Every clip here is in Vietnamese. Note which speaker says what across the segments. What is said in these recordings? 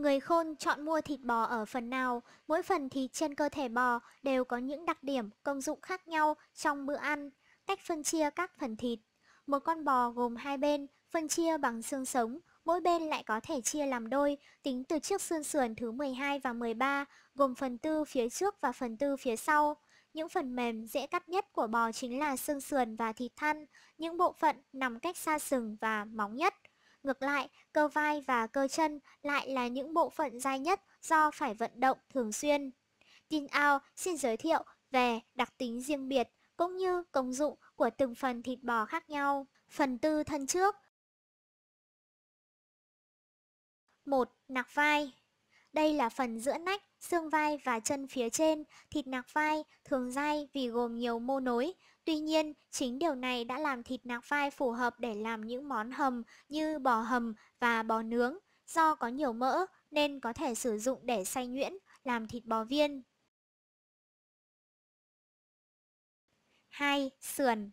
Speaker 1: Người khôn chọn mua thịt bò ở phần nào, mỗi phần thịt trên cơ thể bò đều có những đặc điểm, công dụng khác nhau trong bữa ăn. Cách phân chia các phần thịt Một con bò gồm hai bên, phân chia bằng xương sống, mỗi bên lại có thể chia làm đôi, tính từ chiếc xương sườn thứ 12 và 13, gồm phần tư phía trước và phần tư phía sau. Những phần mềm dễ cắt nhất của bò chính là xương sườn và thịt thăn, những bộ phận nằm cách xa sừng và móng nhất. Ngược lại, cơ vai và cơ chân lại là những bộ phận dai nhất do phải vận động thường xuyên. Tin ao xin giới thiệu về đặc tính riêng biệt cũng như công dụng của từng phần thịt bò khác nhau. Phần tư thân trước 1. Nạc vai Đây là phần giữa nách, xương vai và chân phía trên. Thịt nạc vai thường dai vì gồm nhiều mô nối, Tuy nhiên, chính điều này đã làm thịt nạc vai phù hợp để làm những món hầm như bò hầm và bò nướng. Do có nhiều mỡ nên có thể sử dụng để xay nhuyễn, làm thịt bò viên. 2. Sườn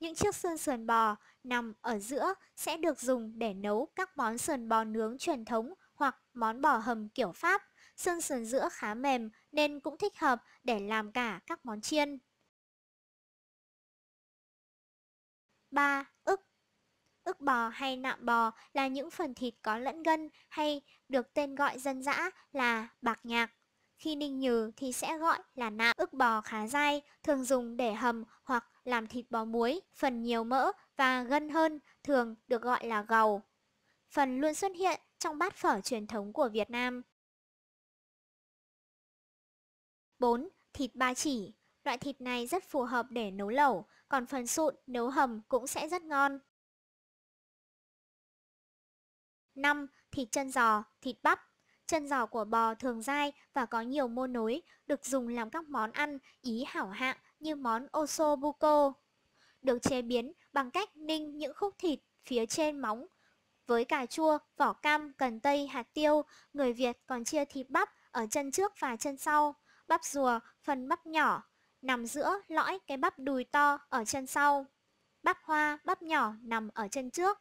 Speaker 1: Những chiếc xương sườn bò nằm ở giữa sẽ được dùng để nấu các món sườn bò nướng truyền thống hoặc món bò hầm kiểu Pháp. Xương sườn giữa khá mềm nên cũng thích hợp để làm cả các món chiên. 3. ức ức bò hay nạm bò là những phần thịt có lẫn gân hay được tên gọi dân dã là bạc nhạc. Khi ninh nhừ thì sẽ gọi là nạm. ức bò khá dai, thường dùng để hầm hoặc làm thịt bò muối, phần nhiều mỡ và gân hơn thường được gọi là gầu. Phần luôn xuất hiện trong bát phở truyền thống của Việt Nam. 4. Thịt ba chỉ Loại thịt này rất phù hợp để nấu lẩu, còn phần sụn nấu hầm cũng sẽ rất ngon. 5. Thịt chân giò, thịt bắp. Chân giò của bò thường dai và có nhiều mô nối, được dùng làm các món ăn ý hảo hạng như món osobuco. Được chế biến bằng cách ninh những khúc thịt phía trên móng. Với cà chua, vỏ cam, cần tây, hạt tiêu, người Việt còn chia thịt bắp ở chân trước và chân sau, bắp rùa, phần bắp nhỏ, nằm giữa lõi cái bắp đùi to ở chân sau. Bắp hoa, bắp nhỏ nằm ở chân trước.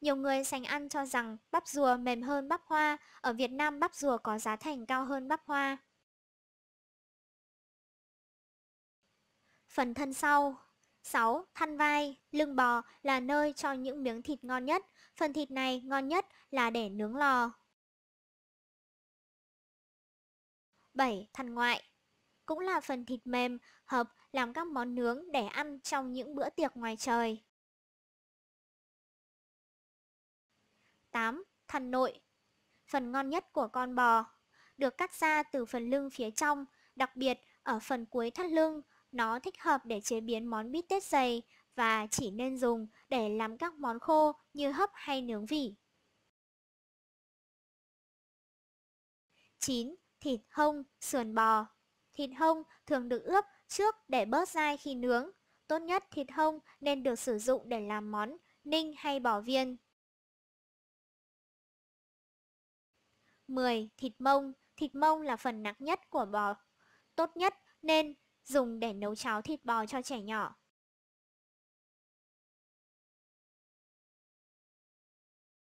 Speaker 1: Nhiều người sành ăn cho rằng bắp rùa mềm hơn bắp hoa, ở Việt Nam bắp rùa có giá thành cao hơn bắp hoa. Phần thân sau 6. Thăn vai, lưng bò là nơi cho những miếng thịt ngon nhất. Phần thịt này ngon nhất là để nướng lò. 7. Thằn ngoại cũng là phần thịt mềm, hợp làm các món nướng để ăn trong những bữa tiệc ngoài trời. 8. Thần nội Phần ngon nhất của con bò Được cắt ra từ phần lưng phía trong, đặc biệt ở phần cuối thắt lưng, nó thích hợp để chế biến món bít tết dày và chỉ nên dùng để làm các món khô như hấp hay nướng vỉ. 9. Thịt hông, sườn bò Thịt hông thường được ướp trước để bớt dai khi nướng. Tốt nhất thịt hông nên được sử dụng để làm món ninh hay bỏ viên. 10. Thịt mông Thịt mông là phần nặng nhất của bò. Tốt nhất nên dùng để nấu cháo thịt bò cho trẻ nhỏ.